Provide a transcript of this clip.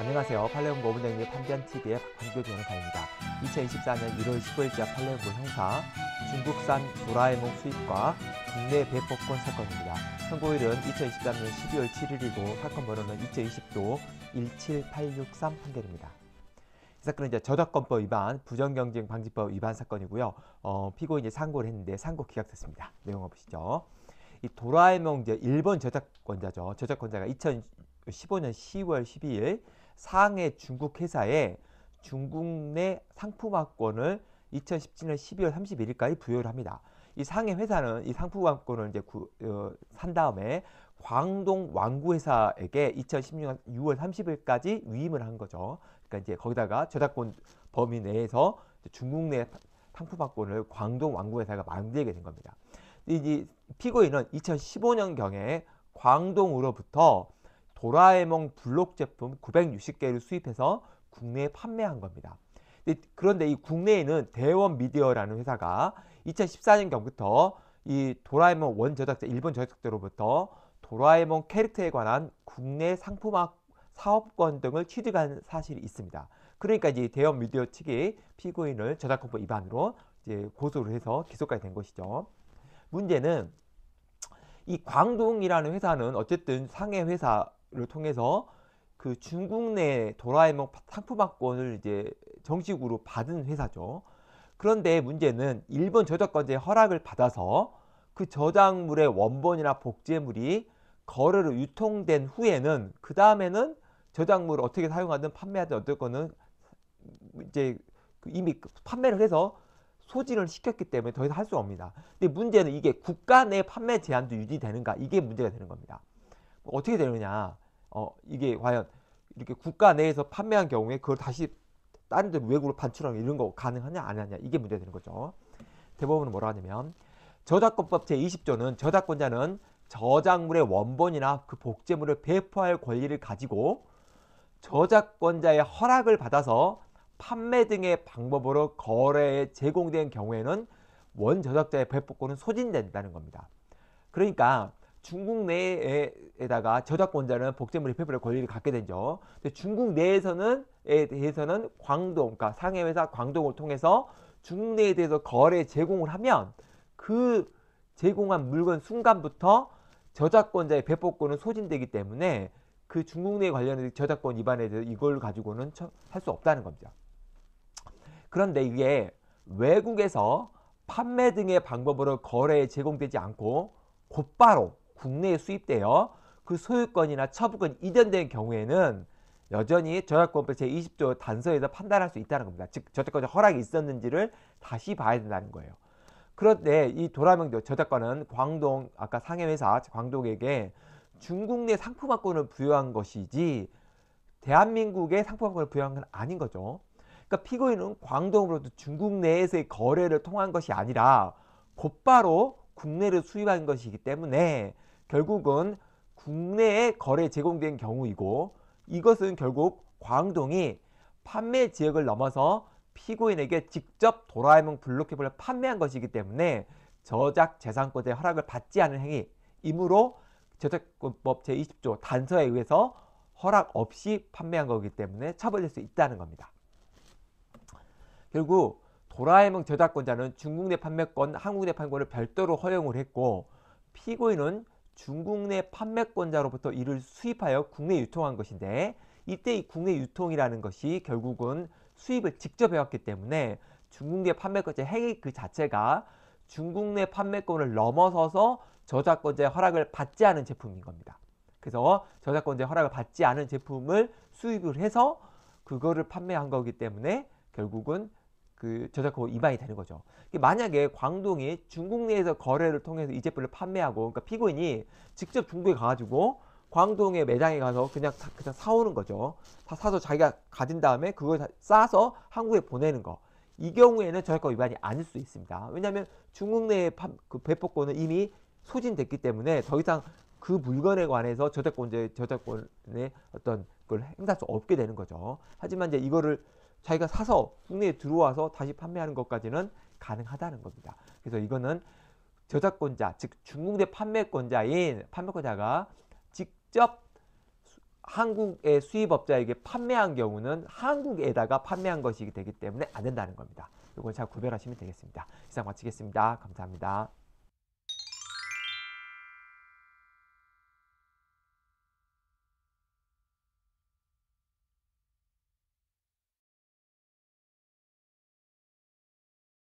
안녕하세요. 팔레온고 분쟁리 판변TV의 박판규 변호사입니다. 2024년 1월 15일자 팔레온 형사 중국산 도라에몽 수입과 국내 배법권 사건입니다. 선고일은 2023년 12월 7일이고 사건 번호는 2020도 17863 판결입니다. 이 사건은 이제 저작권법 위반, 부정경쟁방지법 위반 사건이고요. 어, 피고인이 상고를 했는데 상고 기각됐습니다. 내용 보시죠. 이 도라에몽 이제 일본 저작권자죠. 저작권자가 2015년 10월 12일 상해 중국 회사에 중국 내 상품화권을 2017년 12월 31일까지 부여를 합니다. 이 상해 회사는 이 상품화권을 이제 구, 어, 산 다음에 광동 완구 회사에게 2016년 6월 30일까지 위임을 한 거죠. 그러니까 이제 거기다가 저작권 범위 내에서 중국 내 상품화권을 광동 완구 회사가 만들게 된 겁니다. 이 피고인은 2015년경에 광동으로부터 도라에몽 블록 제품 960개를 수입해서 국내에 판매한 겁니다. 그런데 이 국내에는 대원 미디어라는 회사가 2014년경부터 이 도라에몽 원 저작자 일본 저작자로부터 도라에몽 캐릭터에 관한 국내 상품화 사업권 등을 취득한 사실이 있습니다. 그러니까 이제 대형 미디어 측이 피고인을 저작권법 위반으로 이제 고소를 해서 기소까지 된 것이죠. 문제는 이 광동이라는 회사는 어쨌든 상해 회사 를 통해서 그 중국 내 도라에몽 상품화권을 이제 정식으로 받은 회사죠. 그런데 문제는 일본 저작권자의 허락을 받아서 그 저작물의 원본이나 복제물이 거래로 유통된 후에는 그 다음에는 저작물을 어떻게 사용하든 판매하든 어떨 거는 이제 그 이미 그 판매를 해서 소진을 시켰기 때문에 더 이상 할 수 없습니다. 근데 문제는 이게 국가 내 판매 제한도 유지되는가 이게 문제가 되는 겁니다. 어떻게 되느냐 어, 이게 과연 이렇게 국가 내에서 판매한 경우에 그걸 다시 다른 데 외국으로 반출하는 이런 거 가능하냐 안 하냐 이게 문제 되는 거죠 대법원은 뭐라 하냐면 저작권법 제20조는 저작권자는 저작물의 원본이나 그 복제물을 배포할 권리를 가지고 저작권자의 허락을 받아서 판매 등의 방법으로 거래에 제공된 경우에는 원저작자의 배포권은 소진된다는 겁니다. 그러니까 중국 내에다가 저작권자는 복제물의 표별의 권리를 갖게 되죠. 중국 내에서는 에 대해서는 광동, 그러니까 상해회사 광동을 통해서 중국 내에 대해서 거래 제공을 하면 그 제공한 물건 순간부터 저작권자의 배포권은 소진되기 때문에 그 중국 내에 관련된 저작권 위반에 대해서 이걸 가지고는 할 수 없다는 겁니다. 그런데 이게 외국에서 판매 등의 방법으로 거래에 제공되지 않고 곧바로 국내에 수입되어 그 소유권이나 처분권 이전된 이 경우에는 여전히 저작권법 제20조 단서에서 판단할 수 있다는 겁니다. 즉 저작권 의 허락이 있었는지를 다시 봐야 된다는 거예요. 그런데 이 도라명도 저작권은 광동 아까 상해회사 광동에게 중국 내 상품화권을 부여한 것이지 대한민국의 상품화권을 부여한 건 아닌 거죠. 그러니까 피고인은 광동으로도 중국 내에서의 거래를 통한 것이 아니라 곧바로 국내를 수입한 것이기 때문에 결국은 국내에 거래 제공된 경우이고 이것은 결국 광동이 판매 지역을 넘어서 피고인에게 직접 도라에몽 블록해블을 판매한 것이기 때문에 저작 재산권의 허락을 받지 않은 행위이므로 저작권법 제20조 단서에 의해서 허락 없이 판매한 것이기 때문에 처벌될 수 있다는 겁니다. 결국 도라에몽 저작권자는 중국 내 판매권, 한국 내 판매권을 별도로 허용을 했고 피고인은 중국 내 판매권자로부터 이를 수입하여 국내 유통한 것인데 이때 이 국내 유통이라는 것이 결국은 수입을 직접 해왔기 때문에 중국 내 판매권자 행위 그 자체가 중국 내 판매권을 넘어서서 저작권자의 허락을 받지 않은 제품인 겁니다. 그래서 저작권자의 허락을 받지 않은 제품을 수입을 해서 그거를 판매한 거기 때문에 결국은 그 저작권 위반이 되는 거죠. 만약에 광동이 중국 내에서 거래를 통해서 이 제품을 판매하고 그러니까 피고인이 직접 중국에 가가지고 광동의 매장에 가서 그냥 다, 그냥 사오는 거죠. 다 사서 자기가 가진 다음에 그걸 싸서 한국에 보내는 거. 이 경우에는 저작권 위반이 아닐 수 있습니다. 왜냐하면 중국 내의 그 배포권은 이미 소진됐기 때문에 더 이상 그 물건에 관해서 저작권제 저작권의 어떤 걸 행사할 수 없게 되는 거죠. 하지만 이제 이거를 자기가 사서 국내에 들어와서 다시 판매하는 것까지는 가능하다는 겁니다. 그래서 이거는 저작권자, 즉 중국내 판매권자인 판매권자가 직접 한국의 수입업자에게 판매한 경우는 한국에다가 판매한 것이 되기 때문에 안 된다는 겁니다. 이걸 잘 구별하시면 되겠습니다. 이상 마치겠습니다. 감사합니다.